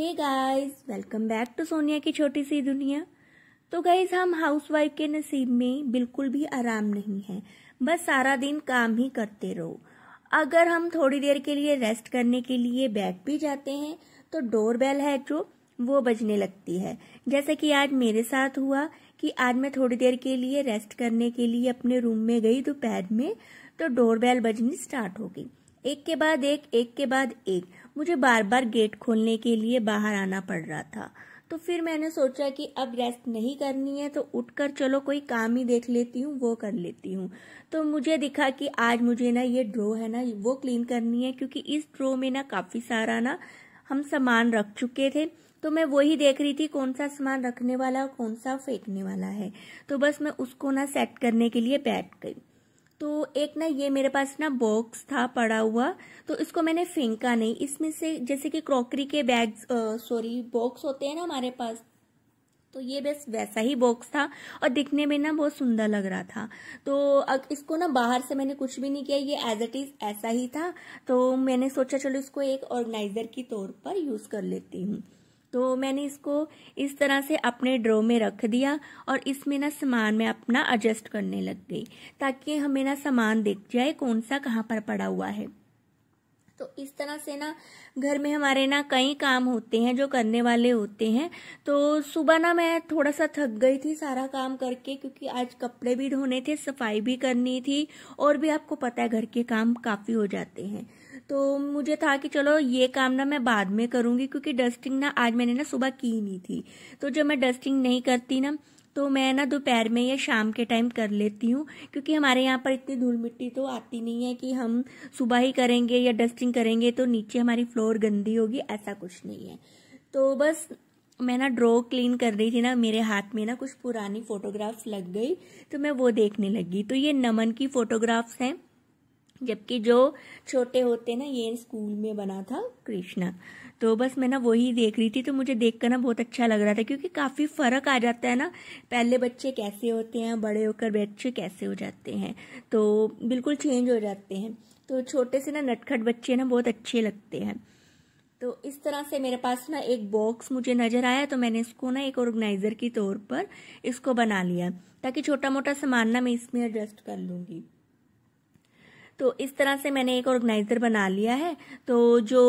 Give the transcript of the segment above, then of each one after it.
hey guys welcome back to Sonia की छोटी सी दुनिया तो गाइस हम हाउसवाइफ के नसीब में बिल्कुल भी आराम नहीं है बस सारा दिन काम ही करते रहो अगर हम थोड़ी देर के लिए रेस्ट करने के लिए बैठ भी जाते हैं तो डोर बेल है जो वो बजने लगती है जैसे कि आज मेरे साथ हुआ कि आज मैं थोड़ी देर के लिए रेस्ट करने के लिए अपने रूम में गई दोपहर में तो डोर बेल बजनी स्टार्ट हो गई एक के बाद एक एक के बाद एक मुझे बार बार गेट खोलने के लिए बाहर आना पड़ रहा था तो फिर मैंने सोचा कि अब रेस्ट नहीं करनी है तो उठकर चलो कोई काम ही देख लेती हूँ वो कर लेती हूँ तो मुझे दिखा कि आज मुझे ना ये ड्रो है ना वो क्लीन करनी है क्योंकि इस ड्रो में ना काफ़ी सारा ना हम सामान रख चुके थे तो मैं वही देख रही थी कौन सा सामान रखने वाला और कौन सा फेंकने वाला है तो बस मैं उसको ना सेट करने के लिए बैठ गई तो एक ना ये मेरे पास ना बॉक्स था पड़ा हुआ तो इसको मैंने फेंका नहीं इसमें से जैसे कि क्रॉकरी के बैग सॉरी बॉक्स होते हैं ना हमारे पास तो ये बस वैसा ही बॉक्स था और दिखने में ना बहुत सुंदर लग रहा था तो अब इसको ना बाहर से मैंने कुछ भी नहीं किया ये एज इट इज़ ऐसा ही था तो मैंने सोचा चलो इसको एक ऑर्गेनाइजर की तौर पर यूज़ कर लेती हूँ तो मैंने इसको इस तरह से अपने ड्रो में रख दिया और इसमें ना सामान मैं अपना एडजस्ट करने लग गई ताकि हमें ना सामान दिख जाए कौन सा कहाँ पर पड़ा हुआ है तो इस तरह से ना घर में हमारे ना कई काम होते हैं जो करने वाले होते हैं तो सुबह ना मैं थोड़ा सा थक गई थी सारा काम करके क्योंकि आज कपड़े भी धोने थे सफाई भी करनी थी और भी आपको पता है घर के काम काफ़ी हो जाते हैं तो मुझे था कि चलो ये काम ना मैं बाद में करूँगी क्योंकि डस्टिंग ना आज मैंने ना सुबह की नहीं थी तो जब मैं डस्टिंग नहीं करती ना तो मैं ना दोपहर में या शाम के टाइम कर लेती हूँ क्योंकि हमारे यहाँ पर इतनी धूल मिट्टी तो आती नहीं है कि हम सुबह ही करेंगे या डस्टिंग करेंगे तो नीचे हमारी फ्लोर गंदी होगी ऐसा कुछ नहीं है तो बस मैं ना ड्रॉ क्लीन कर रही थी ना मेरे हाथ में ना कुछ पुरानी फ़ोटोग्राफ्स लग गई तो मैं वो देखने लगी तो ये नमन की फ़ोटोग्राफ्स हैं जबकि जो छोटे होते ना ये स्कूल में बना था कृष्णा तो बस मैं ना वही देख रही थी तो मुझे देख कर ना बहुत अच्छा लग रहा था क्योंकि काफ़ी फ़र्क आ जाता है ना पहले बच्चे कैसे होते हैं बड़े होकर बच्चे कैसे हो जाते हैं तो बिल्कुल चेंज हो जाते हैं तो छोटे से ना नटखट बच्चे ना बहुत अच्छे लगते हैं तो इस तरह से मेरे पास ना एक बॉक्स मुझे नज़र आया तो मैंने इसको ना एक ऑर्गेनाइज़र के तौर पर इसको बना लिया ताकि छोटा मोटा सामान ना मैं इसमें एडजस्ट कर लूँगी तो इस तरह से मैंने एक ऑर्गेनाइज़र बना लिया है तो जो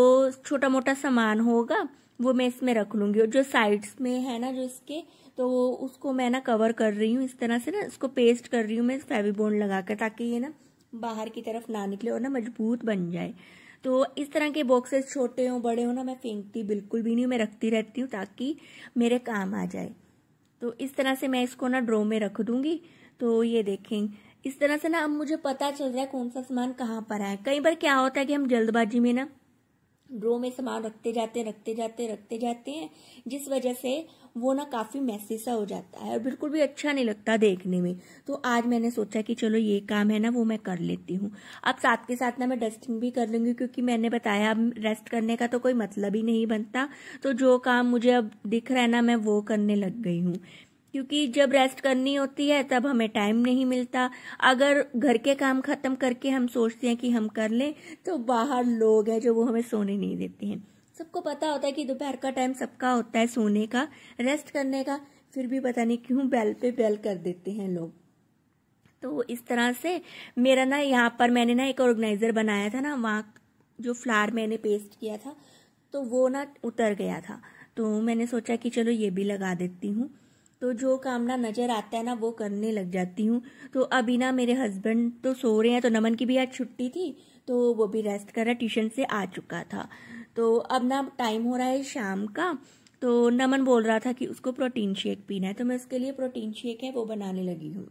छोटा मोटा सामान होगा वो मैं इसमें रख लूंगी और जो साइड्स में है ना जो इसके तो उसको मैं ना कवर कर रही हूँ इस तरह से ना इसको पेस्ट कर रही हूँ मैं फेविबोन लगा कर ताकि ये ना बाहर की तरफ ना निकले और ना मजबूत बन जाए तो इस तरह के बॉक्सेस छोटे हों बड़े हों ना मैं फेंकती बिल्कुल भी नहीं मैं रखती रहती हूँ ताकि मेरे काम आ जाए तो इस तरह से मैं इसको ना ड्रो में रख दूंगी तो ये देखें इस तरह से ना अब मुझे पता चल रहा है कौन सा सामान कहाँ पर है कई बार क्या होता है कि हम जल्दबाजी में ना ड्रो में सामान रखते जाते रखते जाते रखते जाते हैं जिस वजह से वो ना काफ़ी मैसी सा हो जाता है और बिल्कुल भी अच्छा नहीं लगता देखने में तो आज मैंने सोचा कि चलो ये काम है ना वो मैं कर लेती हूँ अब साथ के साथ ना मैं डस्टिंग भी कर लूंगी क्योंकि मैंने बताया अब रेस्ट करने का तो कोई मतलब ही नहीं बनता तो जो काम मुझे अब दिख रहा है ना मैं वो करने लग गई हूँ क्योंकि जब रेस्ट करनी होती है तब हमें टाइम नहीं मिलता अगर घर के काम खत्म करके हम सोचते हैं कि हम कर लें तो बाहर लोग हैं जो वो हमें सोने नहीं देते हैं सबको पता होता है कि दोपहर का टाइम सबका होता है सोने का रेस्ट करने का फिर भी पता नहीं क्यों बेल पे बेल कर देते हैं लोग तो इस तरह से मेरा ना यहाँ पर मैंने ना एक ऑर्गेनाइज़र बनाया था ना वहाँ जो फ्लार मैंने पेस्ट किया था तो वो ना उतर गया था तो मैंने सोचा कि चलो ये भी लगा देती हूँ तो जो काम ना नज़र आता है ना वो करने लग जाती हूँ तो अभी ना मेरे हस्बैंड तो सो रहे हैं तो नमन की भी आज छुट्टी थी तो वो भी रेस्ट कर रहा ट्यूशन से आ चुका था तो अब ना टाइम हो रहा है शाम का तो नमन बोल रहा था कि उसको प्रोटीन शेक पीना है तो मैं उसके लिए प्रोटीन शेक है वो बनाने लगी हूँ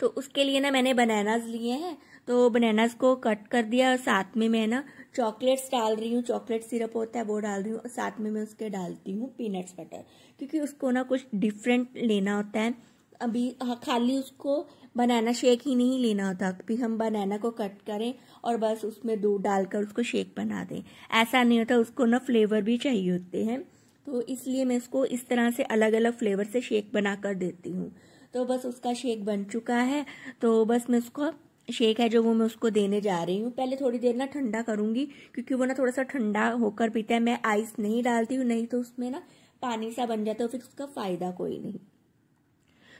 तो उसके लिए ना मैंने बनानाज लिए हैं तो बनानाज को कट कर दिया और साथ में मैं ना चॉकलेट्स डाल रही हूँ चॉकलेट सिरप होता है वो डाल रही हूँ और साथ में मैं उसके डालती हूँ पीनट्स बटर क्योंकि उसको ना कुछ डिफरेंट लेना होता है अभी हाँ, खाली उसको बनाना शेक ही नहीं लेना होता अभी हम बनाना को कट करें और बस उसमें दूध डालकर उसको शेक बना दें ऐसा नहीं होता उसको ना फ्लेवर भी चाहिए होते हैं तो इसलिए मैं उसको इस तरह से अलग अलग फ्लेवर से शेक बना कर देती हूँ तो बस उसका शेक बन चुका है तो बस मैं उसको शेक है जो वो मैं उसको देने जा रही हूँ पहले थोड़ी देर ना ठंडा करूंगी क्योंकि वो ना थोड़ा सा ठंडा होकर पीता है मैं आइस नहीं डालती हूँ नहीं तो उसमें ना पानी सा बन जाता है फिर उसका फ़ायदा कोई नहीं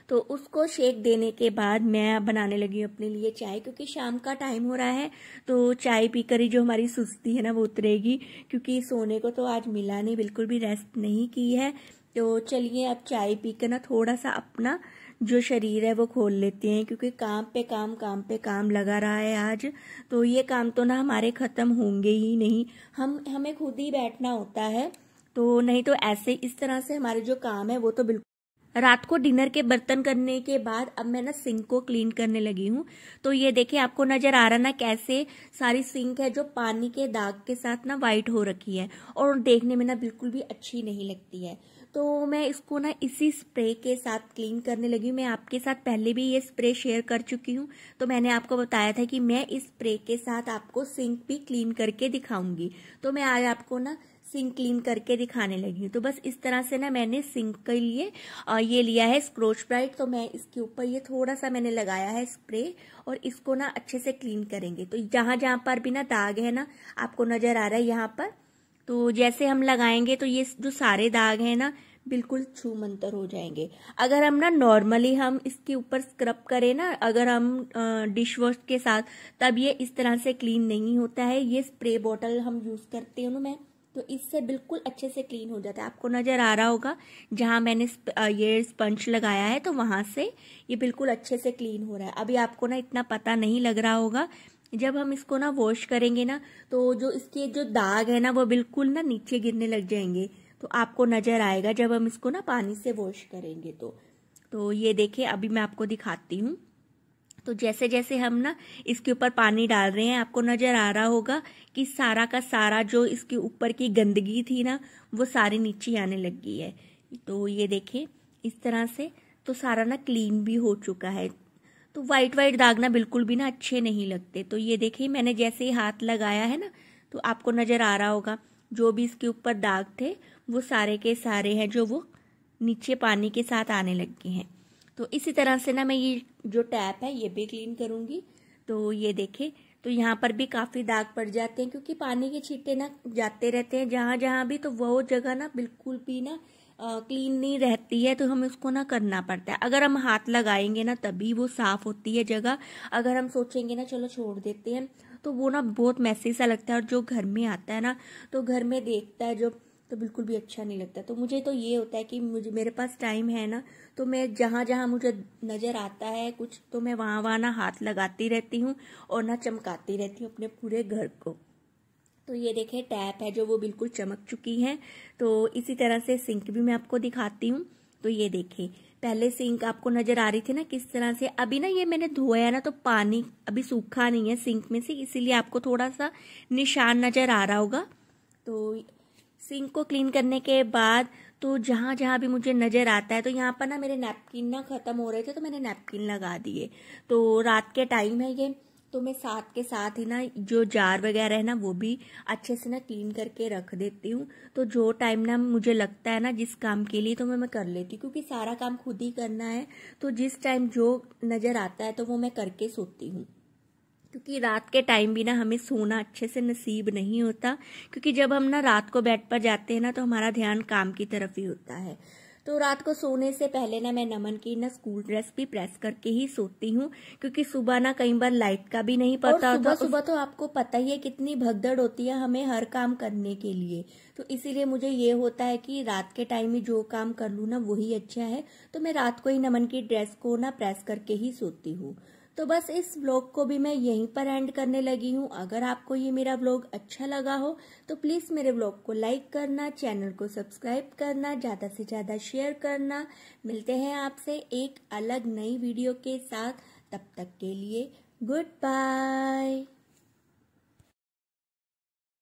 तो उसको शेक देने के बाद मैं बनाने लगी हूँ अपने लिए चाय क्योंकि शाम का टाइम हो रहा है तो चाय पीकर ही जो हमारी सुस्ती है ना वो उतरेगी क्योंकि सोने को तो आज मिला नहीं बिल्कुल भी रेस्ट नहीं की है तो चलिए अब चाय पी के ना थोड़ा सा अपना जो शरीर है वो खोल लेते हैं क्योंकि काम पे काम काम पे काम लगा रहा है आज तो ये काम तो ना हमारे ख़त्म होंगे ही नहीं हम हमें खुद ही बैठना होता है तो नहीं तो ऐसे इस तरह से हमारे जो काम है वो तो बिल्कुल रात को डिनर के बर्तन करने के बाद अब मैं ना सिंक को क्लीन करने लगी हूँ तो ये देखिए आपको नज़र आ रहा ना कैसे सारी सिंक है जो पानी के दाग के साथ ना वाइट हो रखी है और देखने में ना बिल्कुल भी अच्छी नहीं लगती है तो मैं इसको ना इसी स्प्रे के साथ क्लीन करने लगी हूँ मैं आपके साथ पहले भी ये स्प्रे शेयर कर चुकी हूँ तो मैंने आपको बताया था कि मैं इस स्प्रे के साथ आपको सिंक भी क्लीन करके दिखाऊंगी तो मैं आज आपको ना सिंक क्लीन करके दिखाने लगी हूँ तो बस इस तरह से ना मैंने सिंक के लिए ये लिया है स्क्रोच ब्राइट तो मैं इसके ऊपर ये थोड़ा सा मैंने लगाया है स्प्रे और इसको ना अच्छे से क्लीन करेंगे तो जहां जहां पर भी ना दाग है ना आपको नजर आ रहा है यहाँ पर तो जैसे हम लगाएंगे तो ये जो सारे दाग हैं ना बिल्कुल छू मंतर हो जाएंगे अगर हम ना नॉर्मली हम इसके ऊपर स्क्रब करें ना अगर हम डिश वॉश के साथ तब ये इस तरह से क्लीन नहीं होता है ये स्प्रे बॉटल हम यूज़ करते हैं ना मैं तो इससे बिल्कुल अच्छे से क्लीन हो जाता है आपको नज़र आ रहा होगा जहां मैंने ये स्पंज लगाया है तो वहां से ये बिल्कुल अच्छे से क्लीन हो रहा है अभी आपको ना इतना पता नहीं लग रहा होगा जब हम इसको ना वॉश करेंगे ना तो जो इसके जो दाग है ना वो बिल्कुल ना नीचे गिरने लग जाएंगे तो आपको नज़र आएगा जब हम इसको ना पानी से वॉश करेंगे तो तो ये देखे अभी मैं आपको दिखाती हूँ तो जैसे जैसे हम ना इसके ऊपर पानी डाल रहे हैं आपको नज़र आ रहा होगा कि सारा का सारा जो इसके ऊपर की गंदगी थी ना वो सारी नीचे आने लग गई है तो ये देखे इस तरह से तो सारा ना क्लीन भी हो चुका है तो वाइट वाइट दाग ना बिल्कुल भी ना अच्छे नहीं लगते तो ये देखिए मैंने जैसे ही हाथ लगाया है ना तो आपको नज़र आ रहा होगा जो भी इसके ऊपर दाग थे वो सारे के सारे हैं जो वो नीचे पानी के साथ आने लग गए हैं तो इसी तरह से ना मैं ये जो टैप है ये भी क्लीन करूँगी तो ये देखें तो यहाँ पर भी काफ़ी दाग पड़ जाते हैं क्योंकि पानी के छींटे ना जाते रहते हैं जहाँ जहाँ भी तो वो जगह ना बिल्कुल भी ना क्लीन नहीं रहती है तो हमें उसको ना करना पड़ता है अगर हम हाथ लगाएंगे ना तभी वो साफ़ होती है जगह अगर हम सोचेंगे ना चलो छोड़ देते हैं तो वो ना बहुत मैसेज सा लगता है और जो घर में आता है ना तो घर में देखता है जो तो बिल्कुल भी अच्छा नहीं लगता तो मुझे तो ये होता है कि मुझे मेरे पास टाइम है ना तो मैं जहाँ जहाँ मुझे नज़र आता है कुछ तो मैं वहाँ वहाँ ना हाथ लगाती रहती हूँ और ना चमकाती रहती हूँ अपने पूरे घर को तो ये देखें टैप है जो वो बिल्कुल चमक चुकी है तो इसी तरह से सिंक भी मैं आपको दिखाती हूँ तो ये देखें पहले सिंक आपको नजर आ रही थी ना किस तरह से अभी ना ये मैंने धोया है ना तो पानी अभी सूखा नहीं है सिंक में से इसीलिए आपको थोड़ा सा निशान नज़र आ रहा होगा तो सिंक को क्लीन करने के बाद तो जहाँ जहाँ भी मुझे नज़र आता है तो यहाँ पर ना मेरे नैपकिन ना ख़त्म हो रहे थे तो मैंने नैपकिन लगा दिए तो रात के टाइम है ये तो मैं साथ के साथ ही ना जो जार वगैरह है ना वो भी अच्छे से ना क्लीन करके रख देती हूँ तो जो टाइम ना मुझे लगता है ना जिस काम के लिए तो मैं मैं कर लेती हूँ क्योंकि सारा काम खुद ही करना है तो जिस टाइम जो नज़र आता है तो वो मैं करके सोती हूँ क्योंकि रात के टाइम भी ना हमें सोना अच्छे से नसीब नहीं होता क्योंकि जब हम ना रात को बेड पर जाते हैं ना तो हमारा ध्यान काम की तरफ ही होता है तो रात को सोने से पहले ना मैं नमन की ना स्कूल ड्रेस भी प्रेस करके ही सोती हूँ क्योंकि सुबह ना कई बार लाइट का भी नहीं पता होता सुबह उस... तो आपको पता ही है कितनी भगदड़ होती है हमें हर काम करने के लिए तो इसीलिए मुझे ये होता है कि रात के टाइम ही जो काम कर लू ना वही अच्छा है तो मैं रात को ही नमन की ड्रेस को ना प्रेस करके ही सोती हूँ तो बस इस ब्लॉग को भी मैं यहीं पर एंड करने लगी हूँ अगर आपको ये मेरा ब्लॉग अच्छा लगा हो तो प्लीज़ मेरे ब्लॉग को लाइक करना चैनल को सब्सक्राइब करना ज़्यादा से ज़्यादा शेयर करना मिलते हैं आपसे एक अलग नई वीडियो के साथ तब तक के लिए गुड बाय